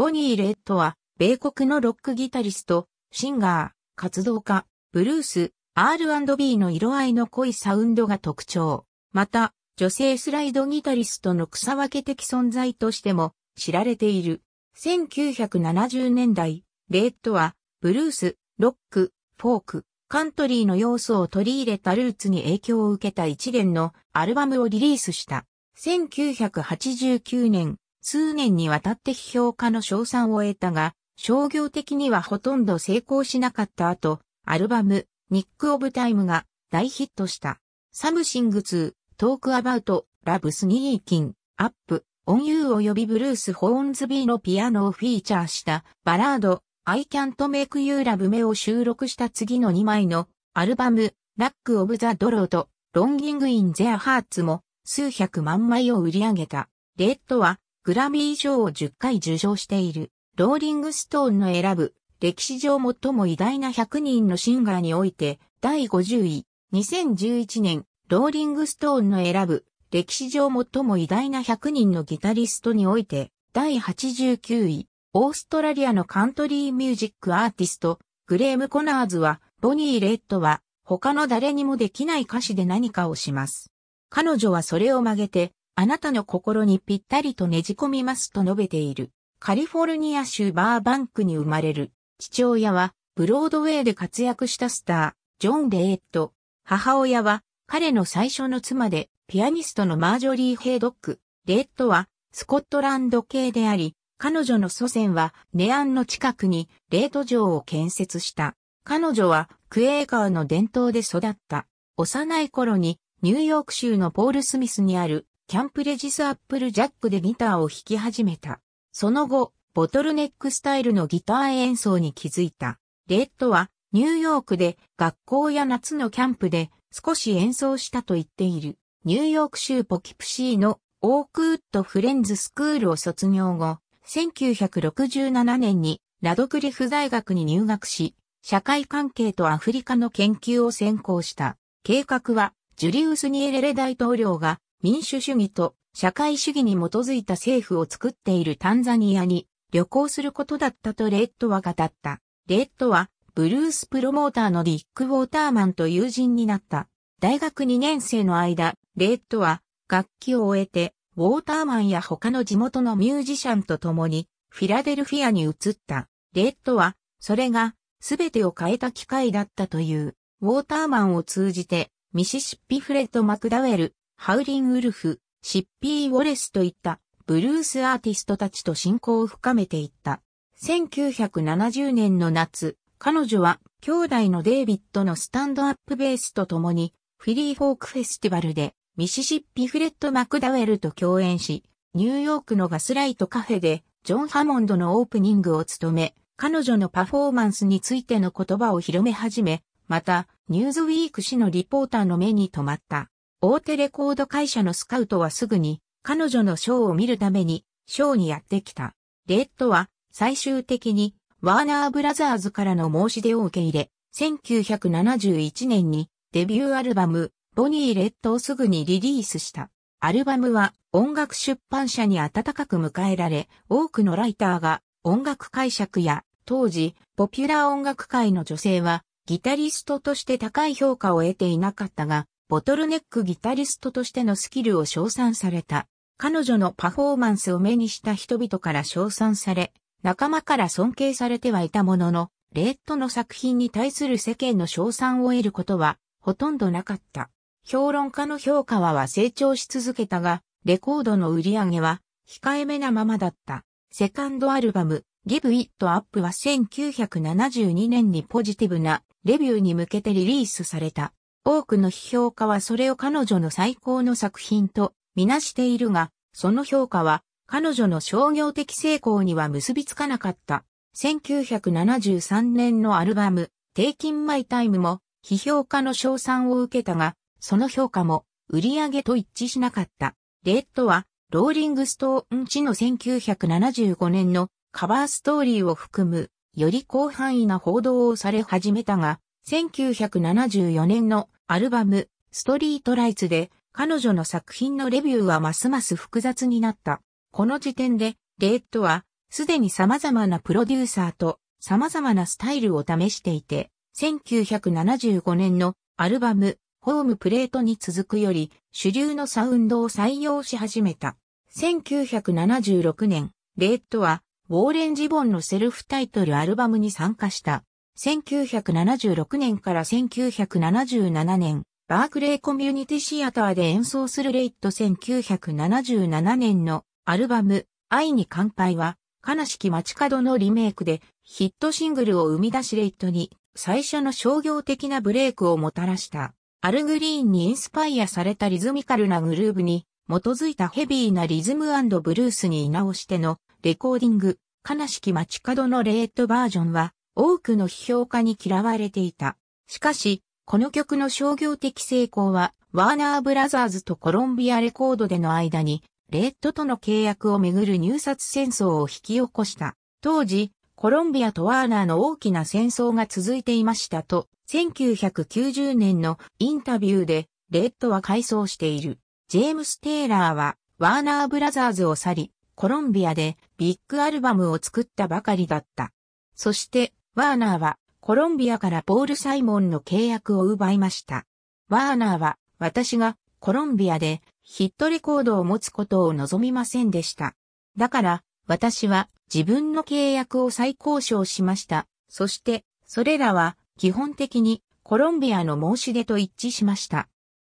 ボニー・レッドは、米国のロックギタリスト、シンガー、活動家、ブルース、R&B の色合いの濃いサウンドが特徴。また、女性スライドギタリストの草分け的存在としても知られている。1970年代、レッドは、ブルース、ロック、フォーク、カントリーの要素を取り入れたルーツに影響を受けた一連のアルバムをリリースした。1989年、数年にわたって批評家の賞賛を得たが、商業的にはほとんど成功しなかった後、アルバム、ニック・オブ・タイムが大ヒットした。サムシング2、トーク・アバウト、ラブ・スニーキン、アップ、オン・ユー及びブルース・ホーンズビーのピアノをフィーチャーしたバラード、I Can't Make You Love Me を収録した次の2枚のアルバム、ラック・オブ・ザ・ドローと、ロンギング・イン・ゼア・ハーツも数百万枚を売り上げた。レッドはグラミー賞を10回受賞している、ローリングストーンの選ぶ、歴史上最も偉大な100人のシンガーにおいて、第50位、2011年、ローリングストーンの選ぶ、歴史上最も偉大な100人のギタリストにおいて、第89位、オーストラリアのカントリーミュージックアーティスト、グレーム・コナーズは、ボニー・レッドは、他の誰にもできない歌詞で何かをします。彼女はそれを曲げて、あなたの心にぴったりとねじ込みますと述べている。カリフォルニア州バーバンクに生まれる。父親は、ブロードウェイで活躍したスター、ジョン・レイット。母親は、彼の最初の妻で、ピアニストのマージョリー・ヘイドック。レイットは、スコットランド系であり、彼女の祖先は、ネアンの近くに、レイト城を建設した。彼女は、クエーカーの伝統で育った。幼い頃に、ニューヨーク州のポール・スミスにある、キャンプレジスアップルジャックでギターを弾き始めた。その後、ボトルネックスタイルのギター演奏に気づいた。レッドはニューヨークで学校や夏のキャンプで少し演奏したと言っている。ニューヨーク州ポキプシーのオークウッドフレンズスクールを卒業後、1967年にラドクリフ大学に入学し、社会関係とアフリカの研究を専攻した。計画はジュリウス・ニエレレ大統領が民主主義と社会主義に基づいた政府を作っているタンザニアに旅行することだったとレッドは語った。レッドはブルースプロモーターのディック・ウォーターマンと友人になった。大学2年生の間、レッドは楽器を終えてウォーターマンや他の地元のミュージシャンと共にフィラデルフィアに移った。レッドはそれが全てを変えた機会だったという。ウォーターマンを通じてミシシッピフレッド・マクダウェル、ハウリン・ウルフ、シッピー・ウォレスといったブルースアーティストたちと親交を深めていった。1970年の夏、彼女は兄弟のデイビッドのスタンドアップベースと共にフィリーフォークフェスティバルでミシシッピフレッド・マクダウェルと共演し、ニューヨークのガスライトカフェでジョン・ハモンドのオープニングを務め、彼女のパフォーマンスについての言葉を広め始め、また、ニューズウィーク氏のリポーターの目に留まった。大手レコード会社のスカウトはすぐに彼女のショーを見るためにショーにやってきた。レッドは最終的にワーナーブラザーズからの申し出を受け入れ、1971年にデビューアルバムボニー・レッドをすぐにリリースした。アルバムは音楽出版社に温かく迎えられ、多くのライターが音楽解釈や当時ポピュラー音楽界の女性はギタリストとして高い評価を得ていなかったが、ボトルネックギタリストとしてのスキルを称賛された。彼女のパフォーマンスを目にした人々から称賛され、仲間から尊敬されてはいたものの、レッドの作品に対する世間の称賛を得ることはほとんどなかった。評論家の評価はは成長し続けたが、レコードの売り上げは控えめなままだった。セカンドアルバム、Give It Up は1972年にポジティブなレビューに向けてリリースされた。多くの批評家はそれを彼女の最高の作品とみなしているが、その評価は彼女の商業的成功には結びつかなかった。1973年のアルバム、テイキンマイタイムも批評家の賞賛を受けたが、その評価も売り上げと一致しなかった。レッドは、ローリングストーン地の1975年のカバーストーリーを含む、より広範囲な報道をされ始めたが、1974年のアルバム、ストリートライツで、彼女の作品のレビューはますます複雑になった。この時点で、レイットは、すでに様々なプロデューサーと様々なスタイルを試していて、1975年のアルバム、ホームプレートに続くより、主流のサウンドを採用し始めた。1976年、レイットは、ウォーレン・ジボンのセルフタイトルアルバムに参加した。1976年から1977年、バークレーコミュニティシアターで演奏するレイット1977年のアルバム、愛に乾杯は、悲しき街角のリメイクでヒットシングルを生み出しレイットに最初の商業的なブレイクをもたらした。アルグリーンにインスパイアされたリズミカルなグルーブに基づいたヘビーなリズムブルースに居直してのレコーディング、悲しき街角のレイットバージョンは多くの批評家に嫌われていた。しかし、この曲の商業的成功は、ワーナーブラザーズとコロンビアレコードでの間に、レッドとの契約をめぐる入札戦争を引き起こした。当時、コロンビアとワーナーの大きな戦争が続いていましたと、1990年のインタビューで、レッドは回想している。ジェームス・テイラーは、ワーナーブラザーズを去り、コロンビアでビッグアルバムを作ったばかりだった。そして、ワーナーはコロンビアからポール・サイモンの契約を奪いました。ワーナーは私がコロンビアでヒットレコードを持つことを望みませんでした。だから私は自分の契約を再交渉しました。そしてそれらは基本的にコロンビアの申し出と一致しました。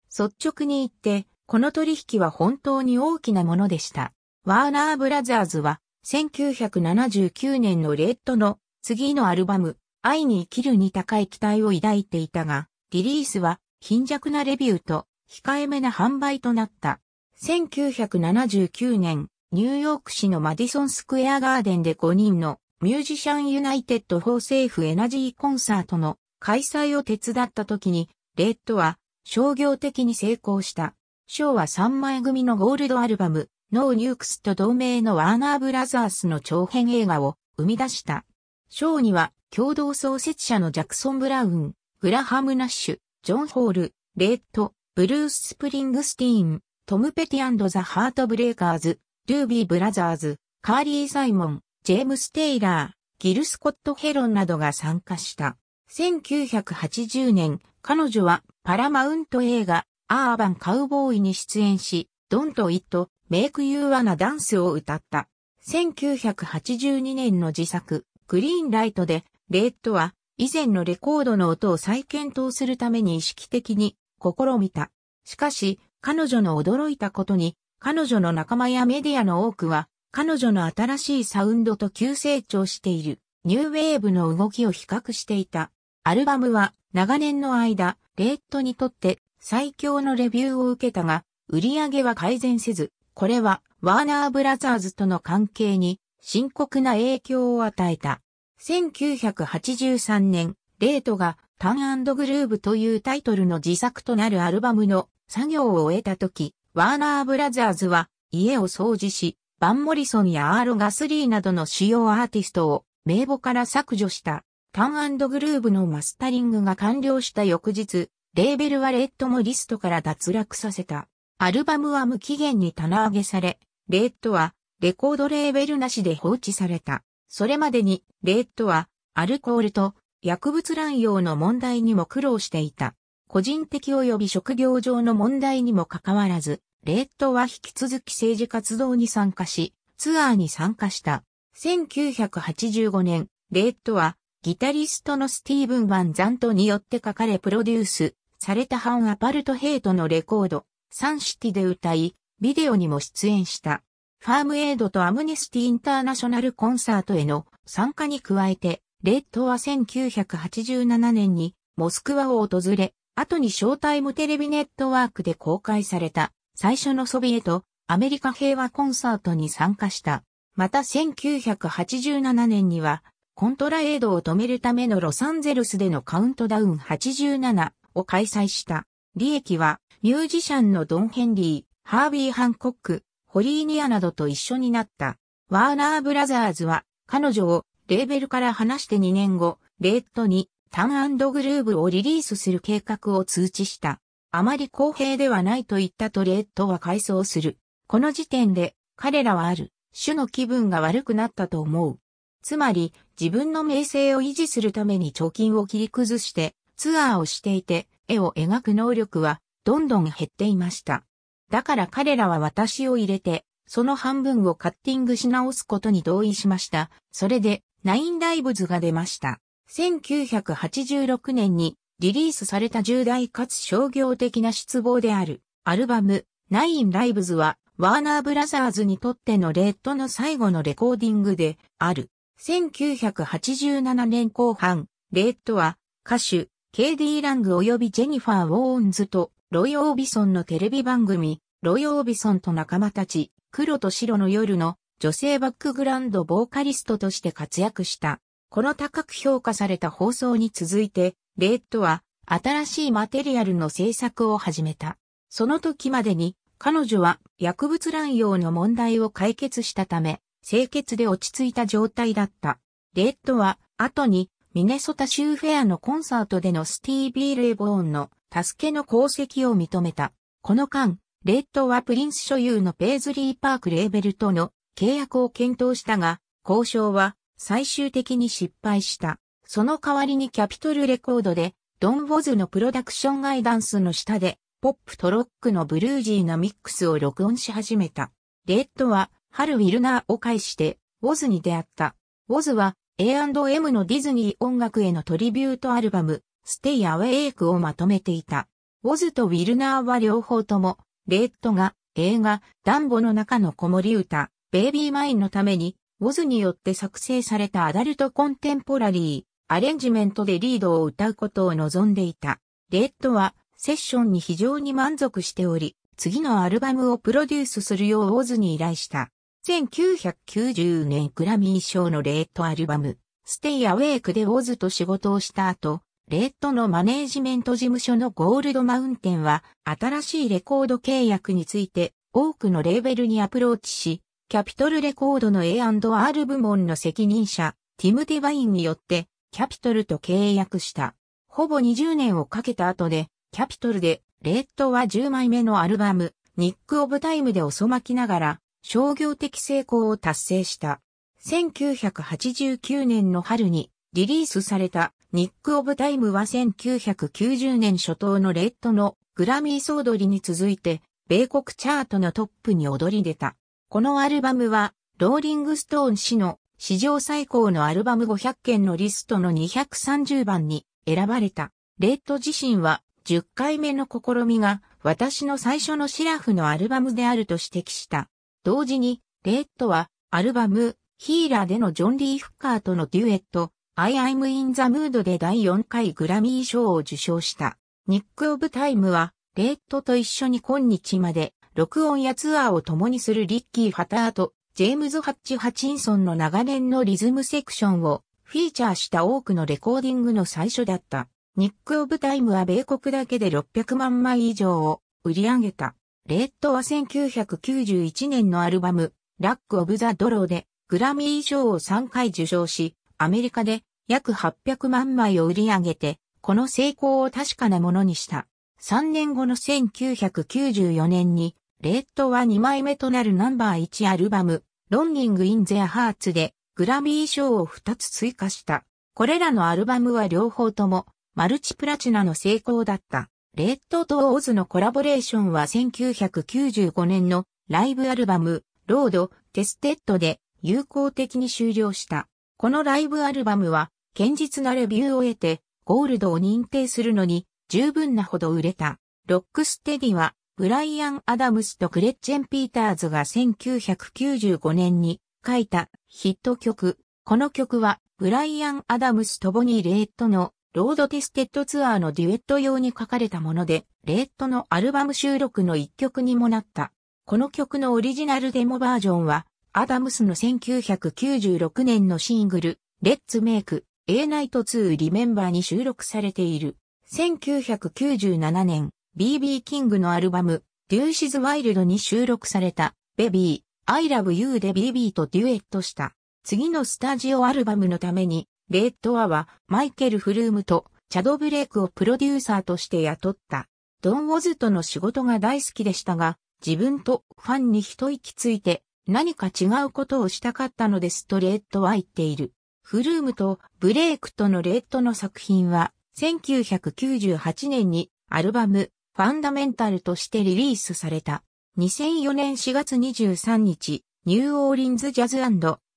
率直に言って、この取引は本当に大きなものでした。ワーナーブラザーズは1979年のレッドの次のアルバム、愛に生きるに高い期待を抱いていたが、リリースは貧弱なレビューと控えめな販売となった。1979年、ニューヨーク市のマディソンスクエアガーデンで5人のミュージシャンユナイテッド・フォーセーフ・エナジーコンサートの開催を手伝った時に、レッドは商業的に成功した。ーは3枚組のゴールドアルバム、ノー・ニュークスと同名のワーナー・ブラザースの長編映画を生み出した。ショーには共同創設者のジャクソン・ブラウン、グラハム・ナッシュ、ジョン・ホール、レッド、ブルース・スプリングスティーン、トム・ペティザ・ハート・ブレイカーズ、ルービー・ブラザーズ、カーリー・サイモン、ジェームス・テイラー、ギル・スコット・ヘロンなどが参加した。1980年、彼女はパラマウント映画、アーバン・カウボーイに出演し、ドンとイット、メイク・ユーアナ・ダンスを歌った。1982年の自作、グリーンライトで、レッドは以前のレコードの音を再検討するために意識的に試みた。しかし、彼女の驚いたことに、彼女の仲間やメディアの多くは、彼女の新しいサウンドと急成長している、ニューウェーブの動きを比較していた。アルバムは、長年の間、レッドにとって最強のレビューを受けたが、売り上げは改善せず、これは、ワーナーブラザーズとの関係に深刻な影響を与えた。1983年、レートがタングルーブというタイトルの自作となるアルバムの作業を終えた時、ワーナーブラザーズは家を掃除し、バン・モリソンやアーロ・ガスリーなどの主要アーティストを名簿から削除した。タングルーブのマスタリングが完了した翌日、レーベルはレッドもリストから脱落させた。アルバムは無期限に棚上げされ、レッドはレコードレーベルなしで放置された。それまでに、レッドは、アルコールと薬物乱用の問題にも苦労していた。個人的及び職業上の問題にもかかわらず、レッドは引き続き政治活動に参加し、ツアーに参加した。1985年、レッドは、ギタリストのスティーブン・バン・ザントによって書かれプロデュースされた反アパルトヘイトのレコード、サンシティで歌い、ビデオにも出演した。ファームエイドとアムネスティ・インターナショナルコンサートへの参加に加えて、レッドは1987年にモスクワを訪れ、後にショータイムテレビネットワークで公開された最初のソビエト、アメリカ平和コンサートに参加した。また1987年には、コントラエイドを止めるためのロサンゼルスでのカウントダウン87を開催した。利益は、ミュージシャンのドン・ヘンリー、ハービー・ハンコック、ホリーニアなどと一緒になった。ワーナーブラザーズは彼女をレーベルから離して2年後、レッドにタングルーブをリリースする計画を通知した。あまり公平ではないと言ったとレッドは回想する。この時点で彼らはある種の気分が悪くなったと思う。つまり自分の名声を維持するために貯金を切り崩してツアーをしていて絵を描く能力はどんどん減っていました。だから彼らは私を入れて、その半分をカッティングし直すことに同意しました。それで、ナインライブズが出ました。1986年にリリースされた重大かつ商業的な失望であるアルバムナインライブズはワーナーブラザーズにとってのレッドの最後のレコーディングである。1987年後半、レッドは歌手、ケイディ・ラング及びジェニファー・ウォーンズとロイ・オービソンのテレビ番組、ロイ・オービソンと仲間たち、黒と白の夜の女性バックグラウンドボーカリストとして活躍した。この高く評価された放送に続いて、レイットは新しいマテリアルの制作を始めた。その時までに彼女は薬物乱用の問題を解決したため、清潔で落ち着いた状態だった。レイットは後にミネソタ州フェアのコンサートでのスティービー・レイボーンの助けの功績を認めた。この間、レッドはプリンス所有のペイズリーパークレーベルとの契約を検討したが、交渉は最終的に失敗した。その代わりにキャピトルレコードで、ドン・ウォズのプロダクションガイダンスの下で、ポップとロックのブルージーなミックスを録音し始めた。レッドは、ハル・ウィルナーを介して、ウォズに出会った。ウォズは、A&M のディズニー音楽へのトリビュートアルバム、ステイアウェイクをまとめていた。ウォズとウィルナーは両方とも、レッドが映画、ダンボの中の子守歌、ベイビーマインのために、ウォズによって作成されたアダルトコンテンポラリー、アレンジメントでリードを歌うことを望んでいた。レッドは、セッションに非常に満足しており、次のアルバムをプロデュースするようウォズに依頼した。1990年グラミー賞のレッドアルバム、ステイアウェイクでウォズと仕事をした後、レッドのマネージメント事務所のゴールドマウンテンは、新しいレコード契約について、多くのレーベルにアプローチし、キャピトルレコードの A&R 部門の責任者、ティム・ディバインによって、キャピトルと契約した。ほぼ20年をかけた後で、キャピトルで、レッドは10枚目のアルバム、ニック・オブ・タイムで遅まきながら、商業的成功を達成した。1989年の春にリリースされたニック・オブ・タイムは1990年初頭のレッドのグラミー総取りに続いて、米国チャートのトップに躍り出た。このアルバムは、ローリング・ストーン氏の史上最高のアルバム500件のリストの230番に選ばれた。レッド自身は10回目の試みが私の最初のシラフのアルバムであると指摘した。同時に、レッドはアルバムヒーラーでのジョン・リー・フッカーとのデュエット、I am in the mood で第4回グラミー賞を受賞した。ニック・オブ・タイムは、レッドと一緒に今日まで、録音やツアーを共にするリッキー・ハターと、ジェームズ・ハッチ・ハチンソンの長年のリズムセクションをフィーチャーした多くのレコーディングの最初だった。ニック・オブ・タイムは米国だけで600万枚以上を売り上げた。レッドは1991年のアルバム、ラック・オブ・ザ・ドローでグラミー賞を3回受賞し、アメリカで約800万枚を売り上げて、この成功を確かなものにした。3年後の1994年に、レッドは2枚目となるナンバー1アルバム、ロンニング・イン・ゼア・ハーツで、グラミー賞を2つ追加した。これらのアルバムは両方とも、マルチプラチナの成功だった。レッドとオーズのコラボレーションは1995年のライブアルバム、ロード・テステッドで友好的に終了した。このライブアルバムは、堅実なレビューを得て、ゴールドを認定するのに、十分なほど売れた。ロックステディは、ブライアン・アダムスとクレッチェン・ピーターズが1995年に書いたヒット曲。この曲は、ブライアン・アダムスとボニー・レイトのロード・テステッドツアーのデュエット用に書かれたもので、レイトのアルバム収録の一曲にもなった。この曲のオリジナルデモバージョンは、アダムスの1996年のシングル、レッツメイク、A Night 2 Remember に収録されている。1997年、BB キングのアルバム、デューシズワイルドに収録された、ベビー、I Love You で BB とデュエットした。次のスタジオアルバムのために、レッドアはマイケル・フルームとチャド・ブレイクをプロデューサーとして雇った。ドン・ウォズとの仕事が大好きでしたが、自分とファンに一息ついて何か違うことをしたかったのですとレッドは言っている。フルームとブレイクとのレッドの作品は1998年にアルバムファンダメンタルとしてリリースされた。2004年4月23日、ニューオーリンズジャズ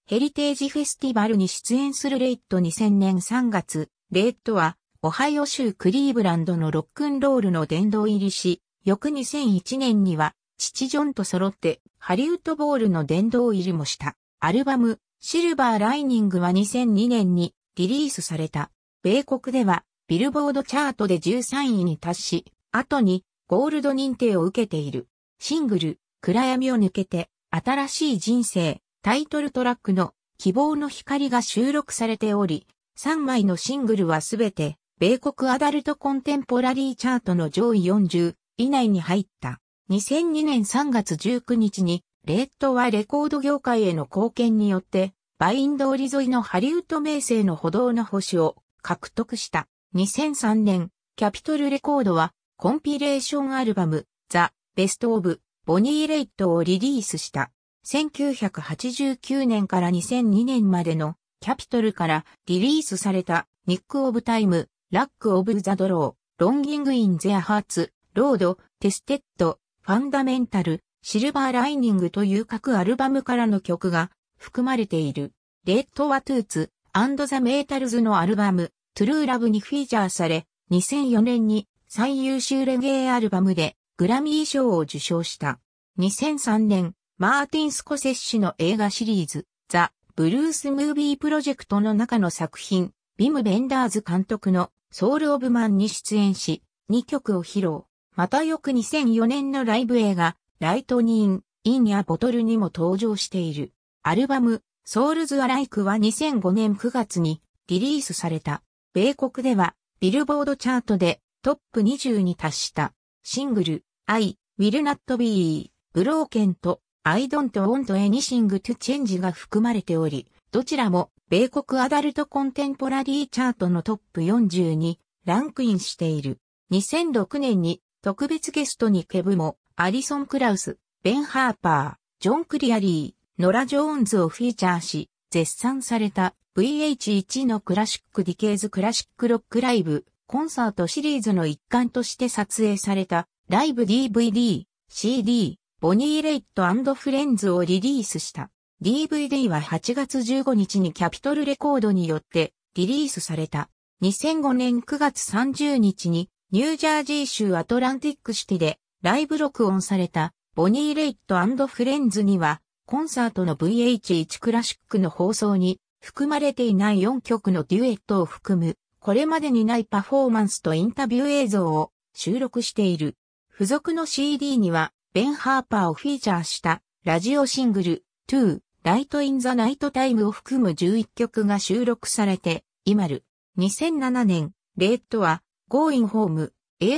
ヘリテージフェスティバルに出演するレッド2000年3月、レッドはオハイオ州クリーブランドのロックンロールの殿堂入りし、翌2001年には父ジョンと揃ってハリウッドボールの殿堂入りもした。アルバム、シルバーライニングは2002年にリリースされた。米国ではビルボードチャートで13位に達し、後にゴールド認定を受けている。シングル、暗闇を抜けて、新しい人生、タイトルトラックの希望の光が収録されており、3枚のシングルはすべて、米国アダルトコンテンポラリーチャートの上位40以内に入った。2002年3月19日に、レットはレコード業界への貢献によって、バインド折り沿いのハリウッド名声の歩道の星を獲得した。2003年、キャピトルレコードは、コンピレーションアルバム、ザ・ベスト・オブ・ボニー・レイトをリリースした。1989年から2002年までのキャピトルからリリースされたニック・オブ・タイム、ラック・オブ・ザ・ドロー、ロンギング・イン・ゼア・ハーツ、ロード、テステッド、ファンダメンタル、シルバーライニングという各アルバムからの曲が含まれている。レッド・ワトゥーツ、アンド・ザ・メータルズのアルバム、トゥルー・ラブにフィーチャーされ、2004年に最優秀レゲエアルバムでグラミー賞を受賞した。2003年、マーティン・スコセッシの映画シリーズ、ザ・ブルース・ムービー・プロジェクトの中の作品、ビム・ベンダーズ監督のソウル・オブ・マンに出演し、2曲を披露。また翌2004年のライブ映画、ライトニーン、インやボトルにも登場している。アルバム、ソウルズ・アライクは2005年9月にリリースされた。米国では、ビルボードチャートでトップ20に達した。シングル、I, Will Not Be, ブローケンと I Don't Want Anything to Change が含まれており、どちらも米国アダルトコンテンポラリーチャートのトップ40にランクインしている。2006年に特別ゲストにケブも、アリソン・クラウス、ベン・ハーパー、ジョン・クリアリー、ノラ・ジョーンズをフィーチャーし、絶賛された VH1 のクラシック・ディケイズ・クラシック・ロック・ライブ、コンサートシリーズの一環として撮影された、ライブ DVD、CD、ボニー・レイットフレンズをリリースした。DVD は8月15日にキャピトルレコードによってリリースされた。2005年9月30日にニュージャージー州アトランティックシティでライブ録音されたボニー・レイットフレンズにはコンサートの VH1 クラシックの放送に含まれていない4曲のデュエットを含むこれまでにないパフォーマンスとインタビュー映像を収録している。付属の CD にはベン・ハーパーをフィーチャーしたラジオシングル 2, Light in the Night Time を含む11曲が収録されて、今る2007年、レイットは Going Home,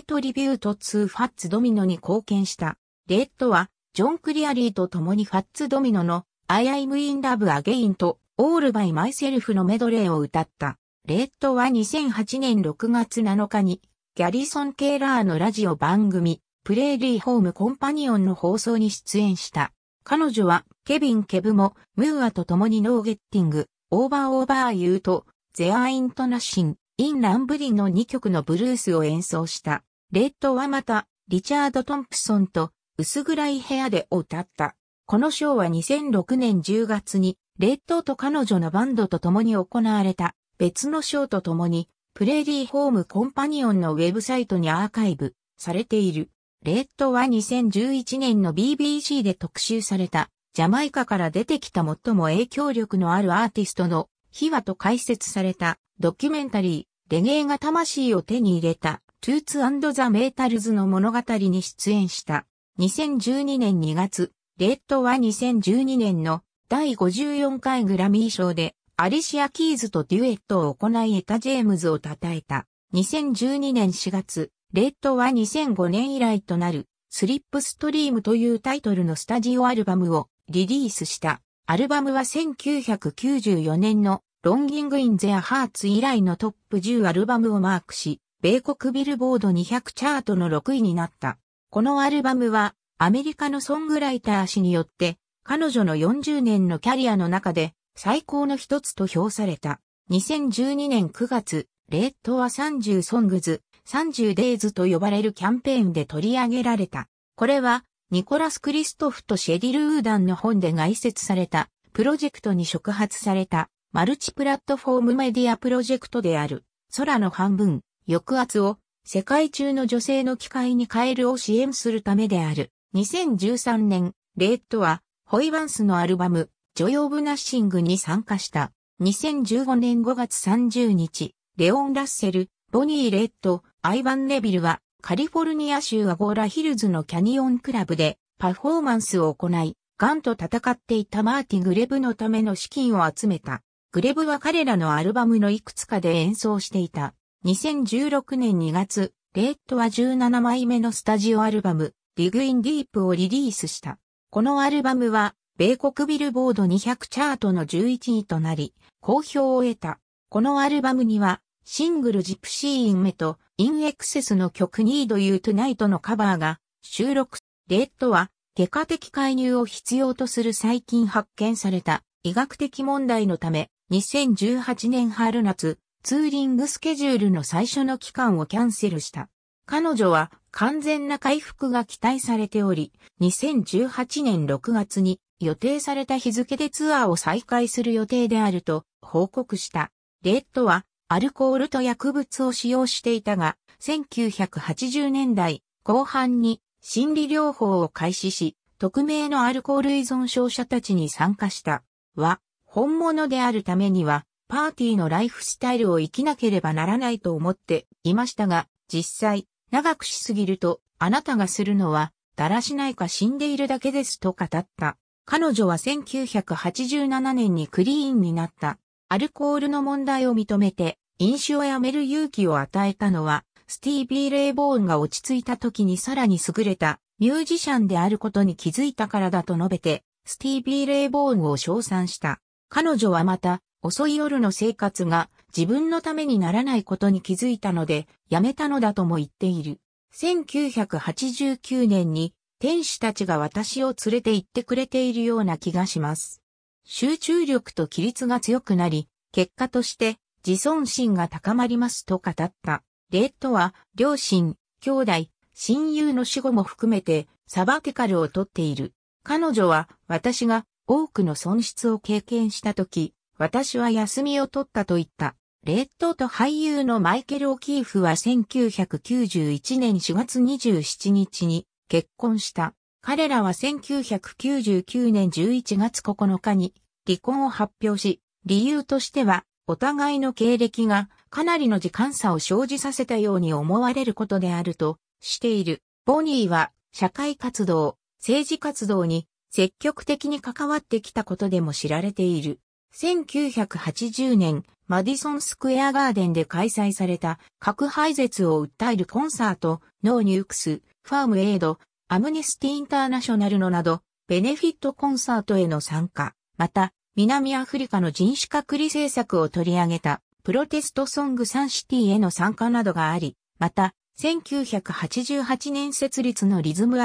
トリビ i ート t e to Fats Domino に貢献した。レッドは、ジョン・クリアリーと共にファッツ・ドミノの I イ m in love again と All by myself のメドレーを歌った。レッドは2008年6月7日にギャリソン・ケーラーのラジオ番組プレーリーホームコンパニオンの放送に出演した。彼女はケビン・ケブもムーアと共にノーゲッティング、オーバー・オーバー・ユーとゼア・イントナシン、イン・ランブリの2曲のブルースを演奏した。レッドはまた、リチャード・トンプソンと、薄暗い部屋でを歌った。このショーは2006年10月に、レッドと彼女のバンドと共に行われた、別のショーと共に、プレーリーホームコンパニオンのウェブサイトにアーカイブされている。レッドは2011年の BBC で特集された、ジャマイカから出てきた最も影響力のあるアーティストの、秘話と解説されたドキュメンタリー、レゲエが魂を手に入れた、トゥーツザ・メータルズの物語に出演した。2012年2月、レッドは2012年の第54回グラミー賞で、アリシア・キーズとデュエットを行いエタ・ジェームズを称えた。2012年4月、レッドは2005年以来となる、スリップストリームというタイトルのスタジオアルバムをリリースした。アルバムは1994年のロンギングインゼアハーツ以来のトップ10アルバムをマークし、米国ビルボード200チャートの6位になった。このアルバムは、アメリカのソングライター氏によって、彼女の40年のキャリアの中で、最高の一つと評された。2012年9月、レッドは30ソングズ、30デイズと呼ばれるキャンペーンで取り上げられた。これは、ニコラス・クリストフとシェディル・ウーダンの本で概説された、プロジェクトに触発された、マルチプラットフォームメディアプロジェクトである、空の半分、抑圧を世界中の女性の機会に変えるを支援するためである。2013年、レイットは、ホイワンスのアルバム、ジョイ・オブ・ナッシングに参加した。2015年5月30日、レオン・ラッセル、ボニー・レッド、アイヴァン・ネビルは、カリフォルニア州アゴーラヒルズのキャニオンクラブでパフォーマンスを行い、ガンと戦っていたマーティ・グレブのための資金を集めた。グレブは彼らのアルバムのいくつかで演奏していた。2016年2月、レッドは17枚目のスタジオアルバム、Dig in Deep をリリースした。このアルバムは、米国ビルボード200チャートの11位となり、好評を得た。このアルバムには、シングルジプシーインメとインエクセスの曲 Need You Tonight のカバーが収録。レッドは、外科的介入を必要とする最近発見された医学的問題のため、2018年春夏、ツーリングスケジュールの最初の期間をキャンセルした。彼女は完全な回復が期待されており、2018年6月に予定された日付でツアーを再開する予定であると報告した。レッドはアルコールと薬物を使用していたが、1980年代後半に心理療法を開始し、匿名のアルコール依存症者たちに参加した。は、本物であるためには、パーティーのライフスタイルを生きなければならないと思っていましたが、実際、長くしすぎると、あなたがするのは、だらしないか死んでいるだけですと語った。彼女は1987年にクリーンになった。アルコールの問題を認めて、飲酒をやめる勇気を与えたのは、スティービー・レイボーンが落ち着いた時にさらに優れたミュージシャンであることに気づいたからだと述べて、スティービー・レイボーンを称賛した。彼女はまた、遅い夜の生活が自分のためにならないことに気づいたので、やめたのだとも言っている。1989年に、天使たちが私を連れて行ってくれているような気がします。集中力と規律が強くなり、結果として自尊心が高まりますと語った。レッドは両親、兄弟、親友の死後も含めてサバティカルをとっている。彼女は私が多くの損失を経験した時、私は休みを取ったと言った。レッドと俳優のマイケル・オキーフは1991年4月27日に結婚した。彼らは1999年11月9日に離婚を発表し、理由としてはお互いの経歴がかなりの時間差を生じさせたように思われることであるとしている。ボニーは社会活動、政治活動に積極的に関わってきたことでも知られている。1980年、マディソンスクエアガーデンで開催された核廃絶を訴えるコンサート、ノーニュークス、ファームエイド、アムネスティインターナショナルのなど、ベネフィットコンサートへの参加、また、南アフリカの人種隔離政策を取り上げた、プロテストソングサンシティへの参加などがあり、また、1988年設立のリズム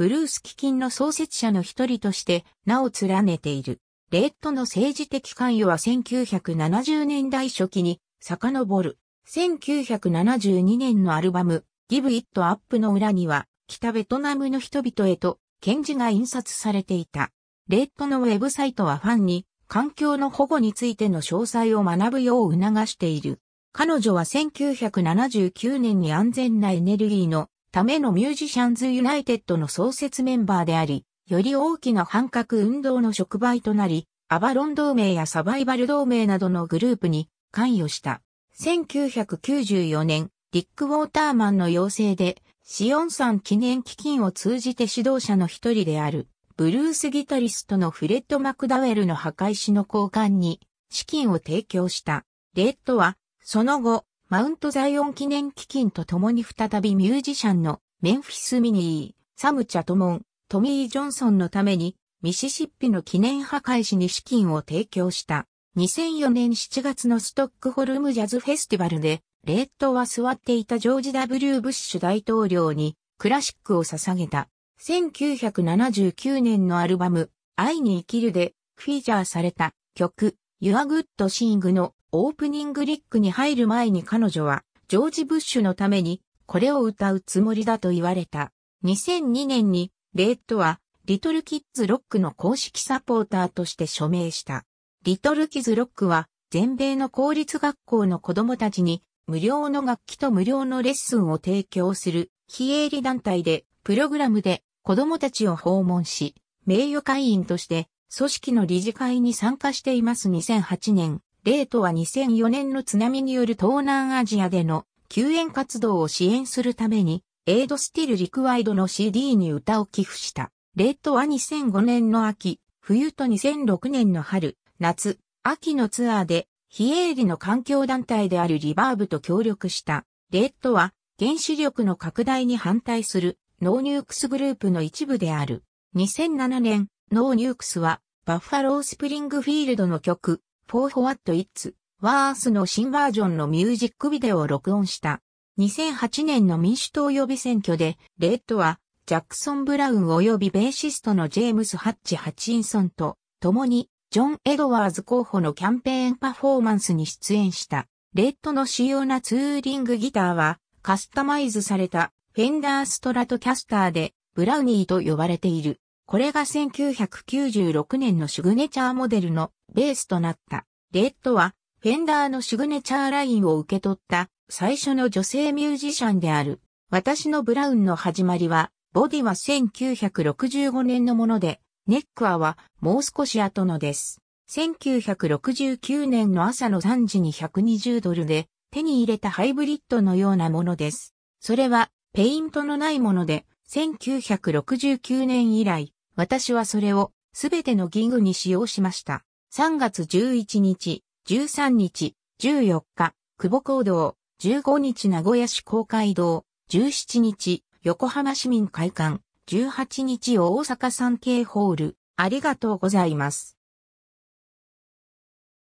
ブルース基金の創設者の一人として名を連ねている。レッドの政治的関与は1970年代初期に遡る。1972年のアルバム Give It Up の裏には北ベトナムの人々へと検事が印刷されていた。レッドのウェブサイトはファンに環境の保護についての詳細を学ぶよう促している。彼女は1979年に安全なエネルギーのためのミュージシャンズユナイテッドの創設メンバーであり、より大きな反核運動の触媒となり、アバロン同盟やサバイバル同盟などのグループに関与した。1994年、リック・ウォーターマンの要請で、シオンさん記念基金を通じて指導者の一人である、ブルースギタリストのフレッド・マクダウェルの墓石の交換に資金を提供した。レッドは、その後、マウントザイオン記念基金と共に再びミュージシャンのメンフィス・ミニー、サム・チャトモン、トミー・ジョンソンのためにミシシッピの記念破壊士に資金を提供した。2004年7月のストックホルムジャズフェスティバルで、レッドは座っていたジョージ・ W・ ブッシュ大統領にクラシックを捧げた。1979年のアルバム、愛に生きるで、フィーチャーされた曲、Your Good Sing のオープニングリックに入る前に彼女は、ジョージ・ブッシュのために、これを歌うつもりだと言われた。2002年に、レッドは、リトル・キッズ・ロックの公式サポーターとして署名した。リトル・キッズ・ロックは、全米の公立学校の子供たちに、無料の楽器と無料のレッスンを提供する、非営利団体で、プログラムで子供たちを訪問し、名誉会員として、組織の理事会に参加しています2008年、レートは2004年の津波による東南アジアでの救援活動を支援するために、エイドスティルリクワイドの CD に歌を寄付した。レートは2005年の秋、冬と2006年の春、夏、秋のツアーで、非営利の環境団体であるリバーブと協力した。レートは、原子力の拡大に反対する、ノーニュークスグループの一部である。2007年、ノーニュークスは、バッファロースプリングフィールドの曲、For What It's Worth の新バージョンのミュージックビデオを録音した。2008年の民主党予備選挙で、レッドは、ジャクソン・ブラウン及びベーシストのジェームス・ハッチ・ハチンソンと、共に、ジョン・エドワーズ候補のキャンペーンパフォーマンスに出演した。レッドの主要なツーリングギターは、カスタマイズされた、フェンダーストラトキャスターで、ブラウニーと呼ばれている。これが1996年のシグネチャーモデルのベースとなった。レッドは、フェンダーのシグネチャーラインを受け取った最初の女性ミュージシャンである。私のブラウンの始まりは、ボディは1965年のもので、ネックアはもう少し後のです。1969年の朝の3時に120ドルで手に入れたハイブリッドのようなものです。それはペイントのないもので1969年以来私はそれをすべてのギグに使用しました。3月11日、13日、14日、久保行動、15日名古屋市公会堂、17日、横浜市民会館、18日大阪産経ホール、ありがとうございます。